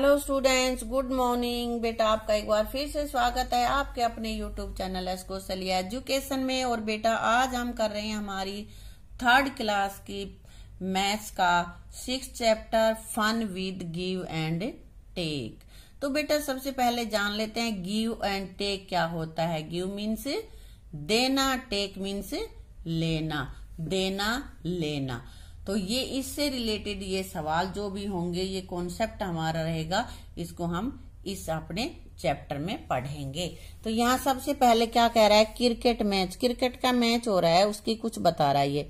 hello students good morning बेटा आपका एक बार फिर से स्वागत है आपके अपने यूट्यूब चैनल एस्को सलिया एजुकेशन में और बेटा आज हम कर रहे हैं हमारी थर्ड क्लास की मैथ्स का six chapter fun with give and take तो बेटा सबसे पहले जान लेते हैं गिव एंड टेक क्या होता है गिव मीन्स देना टेक मीन्स लेना देना लेना तो ये इससे रिलेटेड ये सवाल जो भी होंगे ये कॉन्सेप्ट हमारा रहेगा इसको हम इस अपने चैप्टर में पढ़ेंगे तो यहाँ सबसे पहले क्या कह रहा है क्रिकेट मैच क्रिकेट का मैच हो रहा है उसकी कुछ बता रहा है ये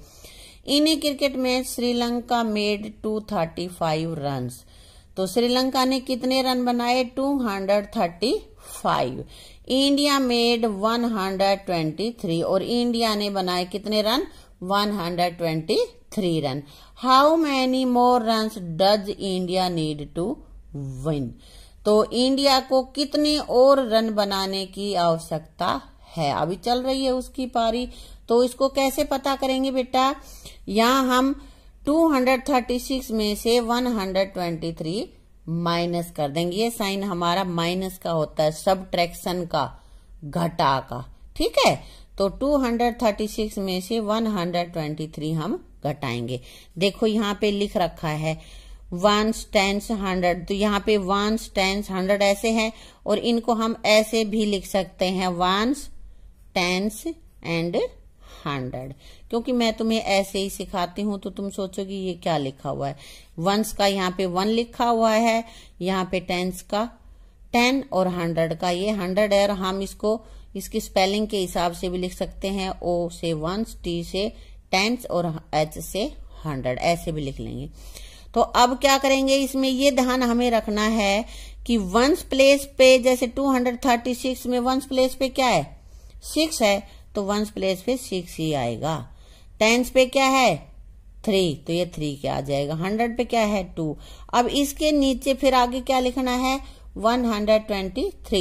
in a cricket match Sri Lanka made two thirty five run तो श्रीलंका ने कितने रन बनाए two hundred thirty five India made one hundred twenty three और इंडिया ने बनाए कितने run one hundred twenty three run how many more run does India need to win तो India को कितने और रन बनाने की आवश्यकता है अभी चल रही है उसकी पारी तो इसको कैसे पता करेंगे बेटा यहां हम 236 में से 123 माइनस कर देंगे ये साइन हमारा माइनस का होता है सब्ट्रैक्शन का घटा का ठीक है तो 236 में से 123 हम घटाएंगे देखो यहाँ पे लिख रखा है वन टेंस हंड्रेड तो यहाँ पे वन टेंस हंड्रेड ऐसे है और इनको हम ऐसे भी लिख सकते हैं वंस टेंस एंड हंड्रेड क्योंकि मैं तुम्हें ऐसे ही सिखाती हूँ तो तुम सोचोगे ये क्या लिखा हुआ है वंस का यहाँ पे वन लिखा हुआ है यहाँ पे टेंस का टेन और हंड्रेड का ये हंड्रेड है और हम इसको इसकी स्पेलिंग के हिसाब से भी लिख सकते हैं ओ से वंस टी से टेंस और एच से हंड्रेड ऐसे भी लिख लेंगे तो अब क्या करेंगे इसमें ये ध्यान हमें रखना है कि वंस प्लेस पे जैसे 236 में वंस प्लेस पे क्या है सिक्स है तो वंस प्लेस पे सिक्स ही आएगा टेंस पे क्या है थ्री तो ये थ्री क्या आ जाएगा हंड्रेड पे क्या है टू अब इसके नीचे फिर आगे क्या लिखना है 123 तो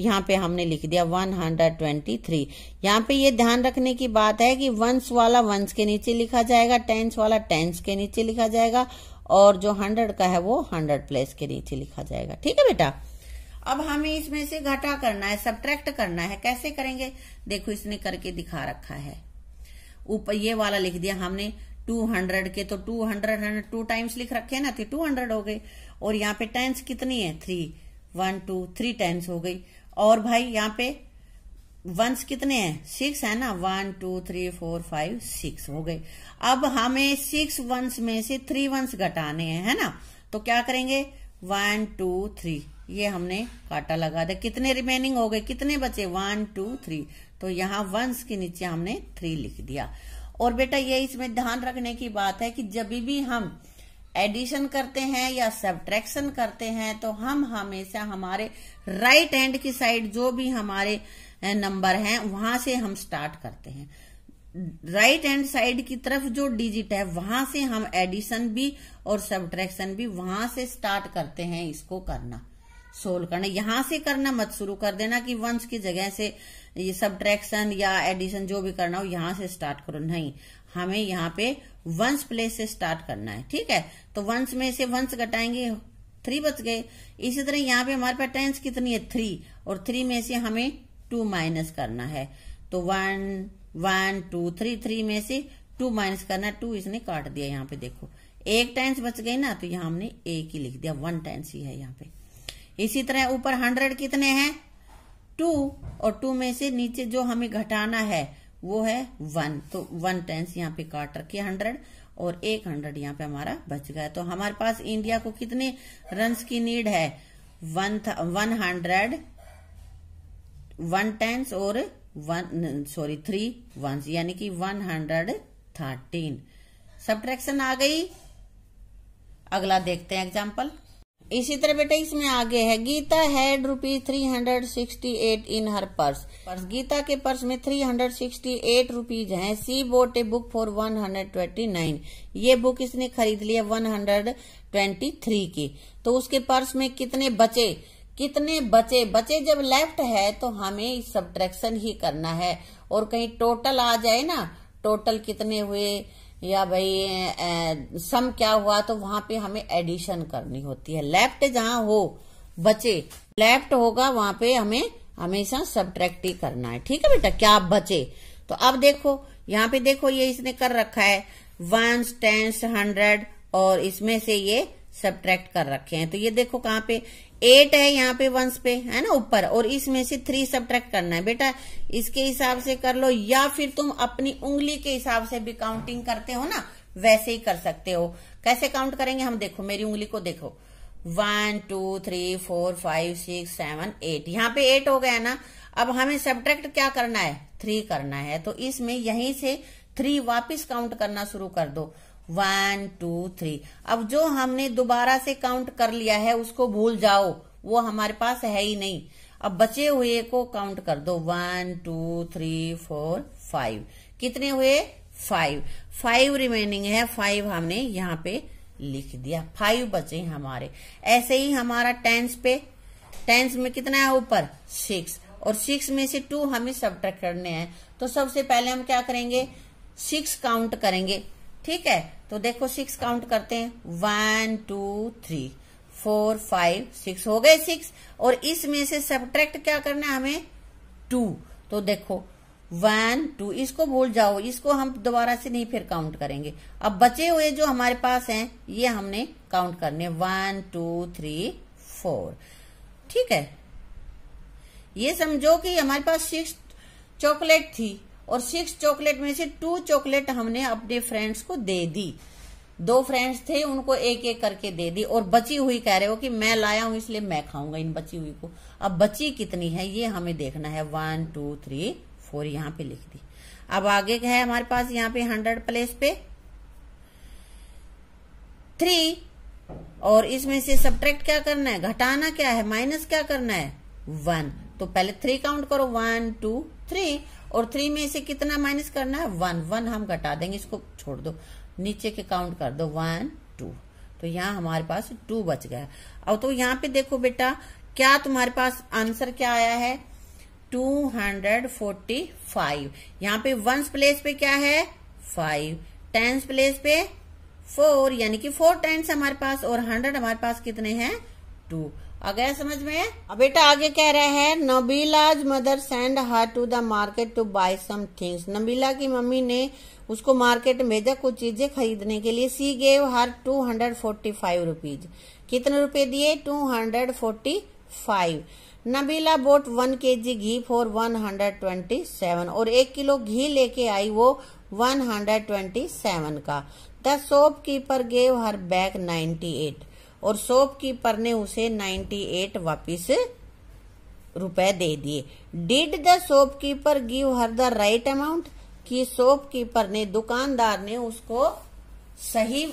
यहाँ पे हमने लिख दिया 123 यहाँ पे ये ध्यान रखने की बात है कि वंस वाला वंस के नीचे लिखा जाएगा टेंस वाला टेंस के नीचे लिखा जाएगा और जो हंड्रेड का है वो हंड्रेड प्लेस के नीचे लिखा जाएगा ठीक है बेटा अब हमें इसमें से घटा करना है सब्ट्रैक्ट करना है कैसे करेंगे देखो इसने करके दिखा रखा है ऊपर ये वाला लिख दिया हमने टू हंड्रेड के तो टू हंड्रेड टू टाइम्स लिख रखे हैं ना थे टू हंड्रेड हो गए और यहाँ पे टेंस कितनी है three one two three times हो गई और भाई यहाँ पे वंस कितने हैं सिक्स है ना one two three four five six हो गए अब हमें सिक्स वंस में से थ्री वंस घटाने हैं है ना तो क्या करेंगे वन टू थ्री ये हमने काटा लगा दिया कितने रिमेनिंग हो गए कितने बचे वन टू थ्री तो यहाँ वंस के नीचे हमने थ्री लिख दिया और बेटा ये इसमें ध्यान रखने की बात है कि जब भी हम एडिशन करते हैं या सब्ट्रैक्शन करते हैं तो हम हमेशा हमारे राइट हैंड की साइड जो भी हमारे नंबर हैं वहां से हम स्टार्ट करते हैं राइट हैंड साइड की तरफ जो डिजिट है वहां से हम एडिशन भी और सब्ट्रैक्शन भी वहां से स्टार्ट करते हैं इसको करना सोल्व करना यहां से करना मत शुरू कर देना कि वंश की जगह से ये सब्ट्रैक्शन या एडिशन जो भी करना हो यहां से स्टार्ट करो नहीं हमें यहाँ पे वंश प्लेस से स्टार्ट करना है ठीक है तो वंस में से वंश घटाएंगे थ्री बच गए इसी तरह यहाँ पे हमारे पास टेंस कितनी है थ्री और थ्री में से हमें टू माइनस करना है तो one one two three three में से टू माइनस करना टू इसने काट दिया यहाँ पे देखो एक टेंस बच गई ना तो यहाँ हमने एक ही लिख दिया वन टेंस ही है यहाँ पे इसी तरह ऊपर हंड्रेड कितने हैं टू और टू में से नीचे जो हमें घटाना है वो है वन तो वन टेंस यहाँ पे काट रखे हंड्रेड और एक हंड्रेड यहाँ पे हमारा बच गया तो हमारे पास इंडिया को कितने रन की नीड है one one hundred one tens और वन सॉरी थ्री वन यानी कि वन हंड्रेड थर्टीन सब आ गई अगला देखते हैं एग्जाम्पल इसी तरह बेटा इसमें आगे है Gita had rupees three hundred sixty eight in her purse purse Gita के पर्स में three hundred sixty eight rupees है she bought a book for one hundred twenty nine ये बुक इसने खरीद लिया वन हंड्रेड ट्वेंटी थ्री की तो उसके पर्स में कितने बचे कितने बचे बचे जब लेफ्ट है तो हमें सब्ट्रैक्शन ही करना है और कहीं टोटल आ जाए ना टोटल कितने हुए या भाई सम क्या हुआ तो वहां पे हमें एडिशन करनी होती है लेफ्ट जहां हो बचे लेफ्ट होगा वहां पे हमें हमेशा सब्ट्रैक्ट ही करना है ठीक है बेटा क्या बचे तो अब देखो यहाँ पे देखो ये इसने कर रखा है वंस टेंस हंड्रेड और इसमें से ये सब्ट्रैक्ट कर रखे हैं तो ये देखो कहाँ पे एट है यहाँ पे वंस पे है ना ऊपर और इसमें से थ्री सब्ट्रैक्ट करना है बेटा इसके हिसाब से कर लो या फिर तुम अपनी उंगली के हिसाब से भी काउंटिंग करते हो ना वैसे ही कर सकते हो कैसे काउंट करेंगे हम देखो मेरी उंगली को देखो one two three four five six seven eight यहाँ पे एट हो गया ना अब हमें सब्ट्रैक्ट क्या करना है थ्री करना है तो इसमें यहीं से थ्री वापिस काउंट करना शुरू कर दो वन टू थ्री अब जो हमने दोबारा से काउंट कर लिया है उसको भूल जाओ वो हमारे पास है ही नहीं अब बचे हुए को काउंट कर दो one two three four five कितने हुए फाइव फाइव रिमेनिंग है फाइव हमने यहाँ पे लिख दिया फाइव बचे हमारे ऐसे ही हमारा टेंस पे टेंस में कितना है ऊपर सिक्स और सिक्स में से टू हमें सब करने हैं तो सबसे पहले हम क्या करेंगे सिक्स काउंट करेंगे ठीक है तो देखो सिक्स काउंट करते हैं one two three four five six हो गए सिक्स और इसमें से सब्ट्रैक्ट क्या करना है हमें टू तो देखो वन टू इसको भूल जाओ इसको हम दोबारा से नहीं फिर काउंट करेंगे अब बचे हुए जो हमारे पास हैं ये हमने काउंट करने वन टू थ्री फोर ठीक है ये समझो कि हमारे पास सिक्स चॉकलेट थी और सिक्स चॉकलेट में से टू चॉकलेट हमने अपने फ्रेंड्स को दे दी दो फ्रेंड्स थे उनको एक एक करके दे दी और बची हुई कह रहे हो कि मैं लाया हूं इसलिए मैं खाऊंगा इन बची हुई को अब बची कितनी है ये हमें देखना है वन टू थ्री फोर यहाँ पे लिख दी अब आगे है हमारे पास यहाँ पे हंड्रेड प्लेस पे थ्री और इसमें से सब्ट्रैक्ट क्या करना है घटाना क्या है माइनस क्या करना है वन तो पहले थ्री काउंट करो वन टू थ्री और थ्री में से कितना माइनस करना है वन वन हम घटा देंगे इसको छोड़ दो नीचे के काउंट कर दो वन टू तो यहाँ हमारे पास टू बच गया अब तो यहाँ पे देखो बेटा क्या तुम्हारे पास आंसर क्या आया है टू हंड्रेड फोर्टी फाइव यहाँ पे वंस प्लेस पे क्या है फाइव टेंस प्लेस पे फोर यानी कि फोर टेंस हमारे पास और हंड्रेड हमारे पास कितने हैं टू आ गया समझ में अब बेटा आगे कह रहे हैं Nabila's mother send her to the market to buy some things Nabila की मम्मी ने उसको मार्केट में भेजा कुछ चीजें खरीदने के लिए she gave her two hundred forty five rupees कितने रूपए दिए two hundred forty five Nabila bought one K G ghee for one hundred twenty seven और एक किलो घी लेके आई वो वन हंड्रेड ट्वेंटी सेवन का the shopkeeper gave her back ninety eight और सोप कीपर ने उसे 98 वापिस रुपए दे दिए did the shopkeeper give her the right amount कि सोप कीपर ने दुकानदार ने उसको सही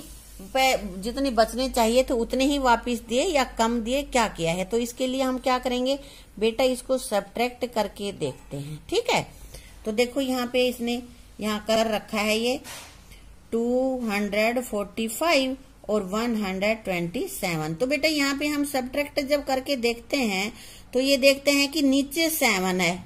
जितने बचने चाहिए थे उतने ही वापस दिए या कम दिए क्या किया है तो इसके लिए हम क्या करेंगे बेटा इसको सब्ट्रैक्ट करके देखते हैं ठीक है तो देखो यहाँ पे इसने यहाँ कर रखा है ये टू हंड्रेड फोर्टी फाइव और 127 तो बेटा यहाँ पे हम सब्ट्रैक्ट जब करके देखते हैं तो ये देखते हैं कि नीचे सेवन है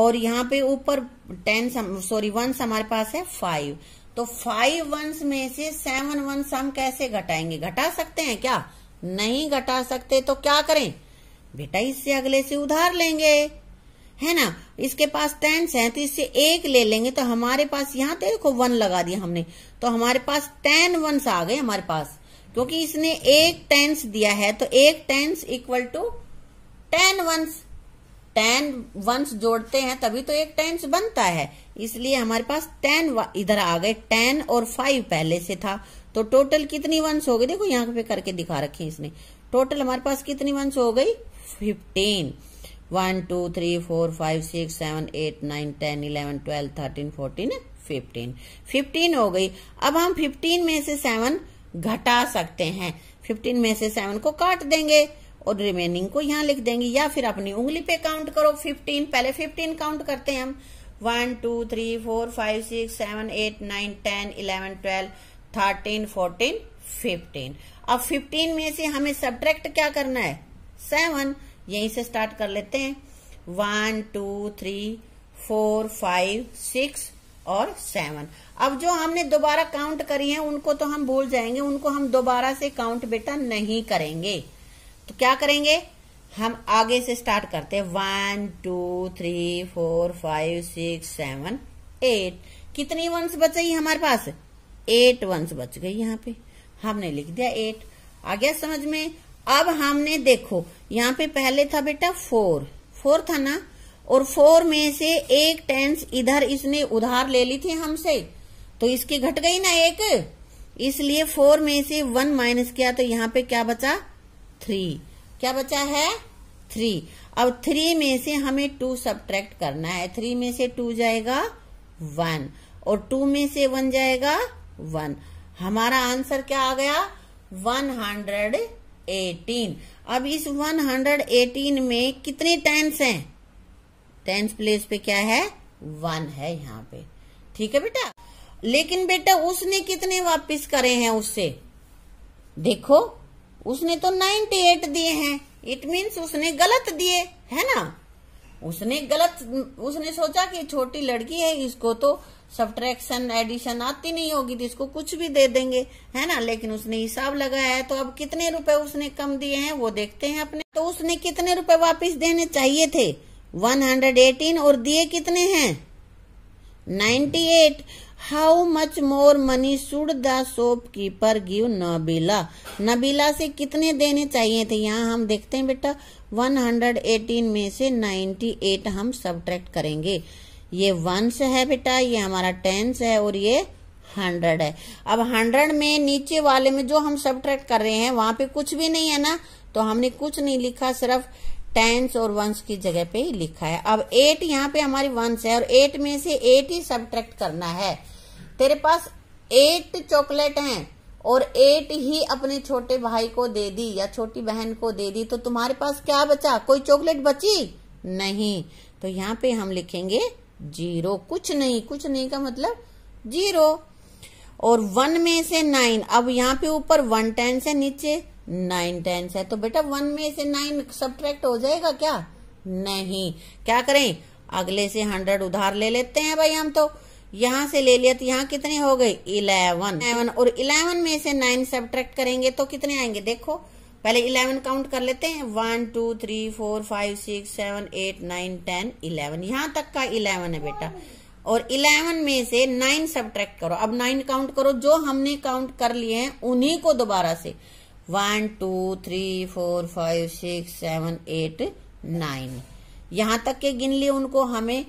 और यहाँ पे ऊपर टेन सॉरी वंस हमारे पास है फाइव तो फाइव वंस में से सेवन वंस हम कैसे घटाएंगे घटा सकते हैं क्या नहीं घटा सकते तो क्या करें बेटा इससे अगले से उधार लेंगे है ना इसके पास टेंस है तो इससे एक ले लेंगे तो हमारे पास यहाँ देखो वन लगा दिया हमने तो हमारे पास टेन वंस आ गए हमारे पास क्योंकि इसने एक टेंस दिया है तो एक tens equal to ten ones ten ones जोड़ते हैं तभी तो एक टेंस बनता है इसलिए हमारे पास टेन इधर आ गए टेन और फाइव पहले से था तो टोटल कितनी वंस हो गई देखो यहाँ पे करके दिखा रखी इसने टोटल हमारे पास कितनी वंस हो गई fifteen one two three four five six seven eight nine ten eleven twelve thirteen fourteen fifteen fifteen हो गई अब हम फिफ्टीन में से सेवन घटा सकते हैं फिफ्टीन में से सेवन को काट देंगे और रिमेनिंग को यहाँ लिख देंगे या फिर अपनी उंगली पे काउंट करो फिफ्टीन पहले फिफ्टीन काउंट करते हैं हम one two three four five six seven eight nine ten eleven twelve thirteen fourteen fifteen अब फिफ्टीन में से हमें सब्ट्रैक्ट क्या करना है सेवन यहीं से स्टार्ट कर लेते हैं one two three four five six और सेवन अब जो हमने दोबारा काउंट करी है उनको तो हम भूल जाएंगे उनको हम दोबारा से काउंट बेटा नहीं करेंगे तो क्या करेंगे हम आगे से स्टार्ट करते हैं one two three four five six seven eight कितनी वंस बच गई हमारे पास एट वंस बच गई यहाँ पे हमने लिख दिया एट आ गया समझ में अब हमने देखो यहाँ पे पहले था बेटा फोर फोर था ना और फोर में से एक टेंस इधर इसने उधार ले ली थी हमसे तो इसकी घट गई ना एक इसलिए फोर में से वन माइनस किया तो यहाँ पे क्या बचा थ्री क्या बचा है थ्री अब थ्री में से हमें टू सब्ट्रैक्ट करना है थ्री में से टू जाएगा वन और टू में से वन जाएगा वन हमारा आंसर क्या आ गया वन हंड्रेड एटीन अब इस वन हंड्रेड एटीन में कितने टेंस हैं टेंस प्लेस पे क्या है वन है यहाँ पे ठीक है बेटा लेकिन बेटा उसने कितने वापस करे हैं उससे देखो उसने तो नाइन्टी एट दिए हैं इट मीन्स उसने गलत दिए है ना उसने गलत उसने सोचा कि छोटी लड़की है इसको तो सब्ट्रैक्शन एडिशन आती नहीं होगी तो इसको कुछ भी दे देंगे है ना लेकिन उसने हिसाब लगाया है तो अब कितने रुपए उसने कम दिए हैं वो देखते हैं अपने तो उसने कितने रुपए वापस देने चाहिए थे 118 और दिए कितने हैं 98 how much more money should the shopkeeper give Nabila Nabila से कितने देने चाहिए थे यहाँ हम देखते हैं बेटा 118 में से 98 हम सब्ट्रैक्ट करेंगे ये वंस है बेटा ये हमारा टेंस है और ये हंड्रेड है अब हंड्रेड में नीचे वाले में जो हम सब कर रहे हैं वहां पे कुछ भी नहीं है ना तो हमने कुछ नहीं लिखा सिर्फ टेंस और वंस की जगह पे ही लिखा है अब एट यहाँ पे हमारी वंस है और एट में से एट ही सब्ट्रैक्ट करना है तेरे पास एट चॉकलेट है और एट ही अपने छोटे भाई को दे दी या छोटी बहन को दे दी तो तुम्हारे पास क्या बचा कोई चॉकलेट बची नहीं तो यहाँ पे हम लिखेंगे जीरो कुछ नहीं कुछ नहीं का मतलब जीरो और वन में से नाइन अब यहाँ पे ऊपर वन टेंस है नीचे नाइन टेंस है तो बेटा वन में से नाइन सब्ट्रैक्ट हो जाएगा क्या नहीं क्या करें अगले से हंड्रेड उधार ले लेते हैं भाई हम तो यहाँ से ले लिया तो यहाँ कितने हो गए इलेवन इलेवन और इलेवन में से नाइन सब्ट्रैक्ट करेंगे तो कितने आएंगे देखो पहले इलेवन काउंट कर लेते हैं one two three four five six seven eight nine ten eleven यहाँ तक का इलेवन है बेटा और इलेवन में से नाइन सब्ट्रैक्ट करो अब नाइन काउंट करो जो हमने काउंट कर लिए हैं उन्हीं को दोबारा से one two three four five six seven eight nine यहां तक के गिन लिए उनको हमें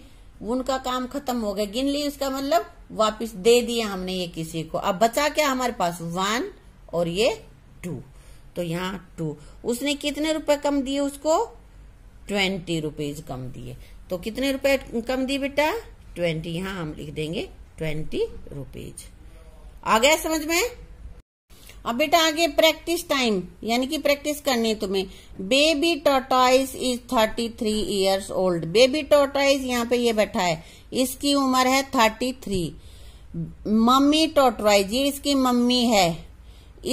उनका काम खत्म हो गया गिन ली उसका मतलब वापस दे दिया हमने ये किसी को अब बचा क्या हमारे पास वन और ये टू तो यहाँ टू उसने कितने रुपए कम दिए उसको ट्वेंटी रुपीज कम दिए तो कितने रुपए कम दिए बेटा ट्वेंटी यहाँ हम लिख देंगे ट्वेंटी रुपीज आ गया समझ में अब बेटा आगे प्रैक्टिस टाइम यानी कि प्रैक्टिस करनी है तुम्हें baby tortoise is thirty three years old baby tortoise यहाँ पे ये बैठा है इसकी उम्र है थर्टी थ्री मम्मी टोटवाइज ये इसकी मम्मी है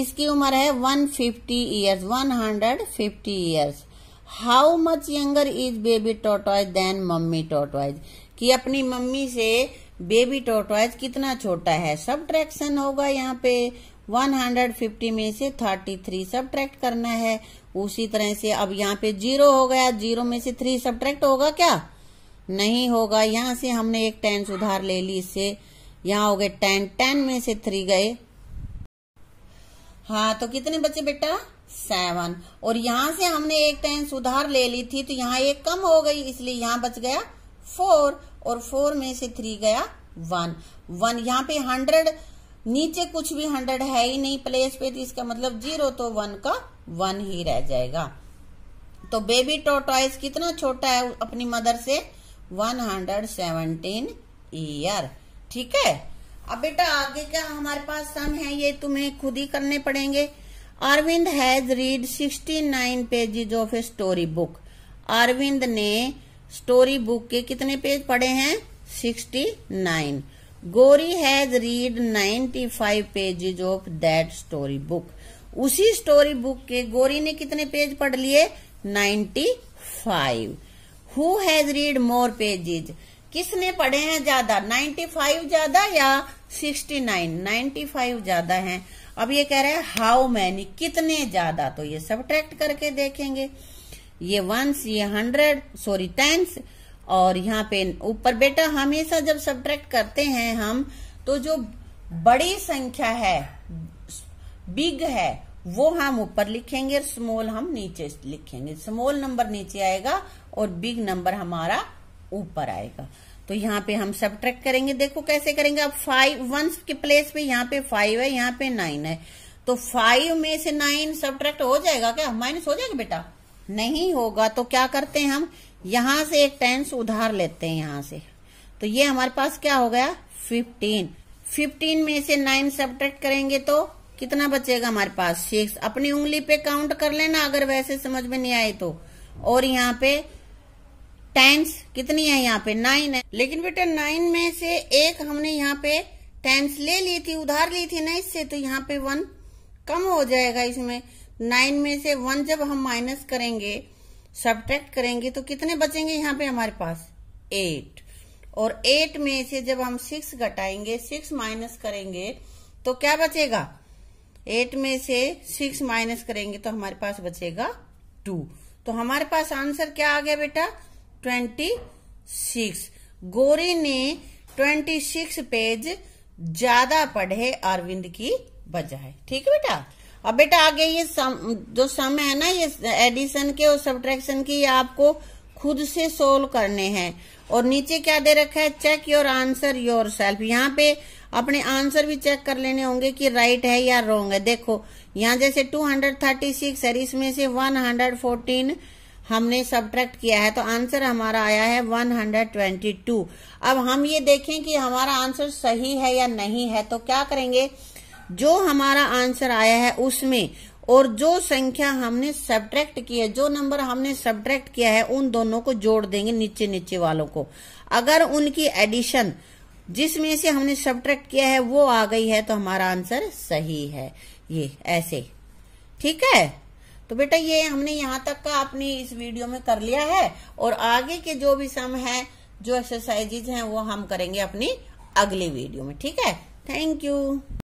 इसकी उम्र है 150 fifty years one hundred fifty years how much younger is baby tortoise than mummy tortoise कि अपनी मम्मी से बेबी टोटॉइज कितना छोटा है सब ट्रैक्शन होगा यहाँ पे 150 में से 33 सब्ट्रैक्ट करना है उसी तरह से अब यहाँ पे जीरो हो गया जीरो में से थ्री सब्ट्रैक्ट होगा क्या नहीं होगा यहाँ से हमने एक टेन सुधार ले ली इससे यहाँ हो गए टेन टेन में से थ्री गए हाँ तो कितने बचे बेटा सेवन और यहां से हमने एक टेन सुधार ले ली थी तो यहाँ एक कम हो गई इसलिए यहाँ बच गया फोर और फोर में से थ्री गया वन वन यहाँ पे हंड्रेड नीचे कुछ भी हंड्रेड है ही नहीं प्लेस पे तो इसका मतलब जीरो तो वन का वन ही रह जाएगा तो बेबी टोटॉइस कितना छोटा है अपनी मदर से वन हंड्रेड सेवनटीन ईयर ठीक है अब बेटा आगे क्या हमारे पास सम है ये तुम्हें खुद ही करने पड़ेंगे Arvind has read 69 pages of a story book Arvind ने स्टोरी बुक के कितने पेज पढ़े हैं 69 Gori has read 95 pages of that story book उसी स्टोरी बुक के गोरी ने कितने पेज पढ़ लिए 95 who has read more pages किसने पढ़े हैं ज्यादा 95 ज्यादा या 69 95 ज्यादा हैं अब ये कह रहा है हाउ मैनी कितने ज्यादा तो ये सब करके देखेंगे ये वंस ये हंड्रेड सॉरी टेंस और यहाँ पे ऊपर बेटा हमेशा जब सब करते हैं हम तो जो बड़ी संख्या है बिग है वो हम ऊपर लिखेंगे स्मॉल हम नीचे लिखेंगे स्मॉल नंबर नीचे आएगा और बिग नंबर हमारा ऊपर आएगा तो यहाँ पे हम सब करेंगे देखो कैसे करेंगे अब फाइव वन के प्लेस पे यहाँ पे फाइव है यहाँ पे नाइन है तो फाइव में से नाइन सब हो जाएगा क्या माइनस हो जाएगा बेटा नहीं होगा तो क्या करते हैं हम यहां से एक टेंस उधार लेते हैं यहां से तो ये हमारे पास क्या हो गया फिफ्टीन फिफ्टीन में से नाइन सब करेंगे तो कितना बचेगा हमारे पास सिक्स अपनी उंगली पे काउंट कर लेना अगर वैसे समझ में नहीं आए तो और यहाँ पे टेंस कितनी है यहाँ पे नाइन है लेकिन बेटा नाइन में से एक हमने यहाँ पे टाइम्स ले ली थी उधार ली थी ना इससे तो यहाँ पे वन कम हो जाएगा इसमें नाइन में से वन जब हम माइनस करेंगे सब्ट्रैक्ट करेंगे तो कितने बचेंगे यहाँ पे हमारे पास एट और एट में से जब हम सिक्स घटाएंगे सिक्स माइनस करेंगे तो क्या बचेगा एट में से सिक्स माइनस करेंगे तो हमारे पास बचेगा टू तो हमारे पास आंसर क्या आ गया बेटा ट्वेंटी सिक्स गोरी ने ट्वेंटी सिक्स पेज ज्यादा पढ़े अरविंद की बजाय ठीक है बेटा अब बेटा आगे ये सम, जो सम है ना ये एडिशन के और सब्ट्रैक्शन की आपको खुद से सोल्व करने हैं और नीचे क्या दे रखा है check your answer yourself यहाँ पे अपने आंसर भी चेक कर लेने होंगे कि राइट है या रॉन्ग है देखो यहाँ जैसे 236 है इसमें से 114 हमने सब्ट्रैक्ट किया है तो आंसर हमारा आया है 122 अब हम ये देखें कि हमारा आंसर सही है या नहीं है तो क्या करेंगे जो हमारा आंसर आया है उसमें और जो संख्या हमने सब्ट्रैक्ट की है जो नंबर हमने सब्ट्रैक्ट किया है उन दोनों को जोड़ देंगे नीचे नीचे वालों को अगर उनकी एडिशन जिसमें से हमने सब्ट्रैक्ट किया है वो आ गई है तो हमारा आंसर सही है ये ऐसे ठीक है तो बेटा ये हमने यहाँ तक का आपने इस वीडियो में कर लिया है और आगे के जो भी सम है जो एक्सरसाइजेज हैं वो हम करेंगे अपनी अगली वीडियो में ठीक है थैंक यू